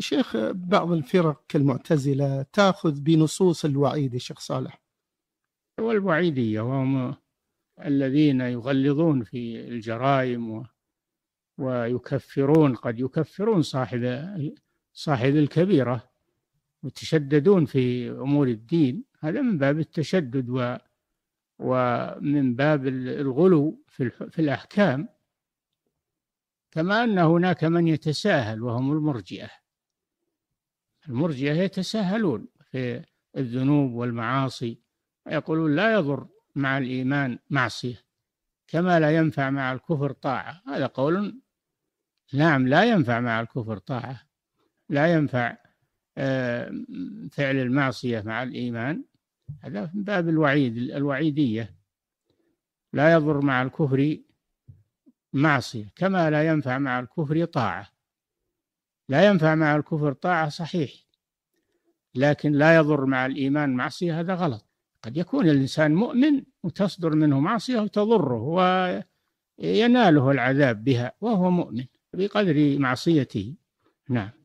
شيخ بعض الفرق كالمعتزلة تأخذ بنصوص الوعيد شيخ صالح والوعيدية وهم الذين يغلظون في الجرائم ويكفرون قد يكفرون صاحب صاحب الكبيرة وتشددون في أمور الدين هذا من باب التشدد و ومن باب الغلو في, في الأحكام كما أن هناك من يتساهل وهم المرجئة المرجئة يتساهلون في الذنوب والمعاصي ويقولون لا يضر مع الإيمان معصية كما لا ينفع مع الكفر طاعة هذا قول نعم لا ينفع مع الكفر طاعة لا ينفع آه، فعل المعصية مع الإيمان هذا من باب الوعيد الوعيدية لا يضر مع الكفر معصية كما لا ينفع مع الكفر طاعة لا ينفع مع الكفر طاعة صحيح لكن لا يضر مع الإيمان معصية هذا غلط قد يكون الإنسان مؤمن وتصدر منه معصية وتضره ويناله العذاب بها وهو مؤمن بقدر معصيته نعم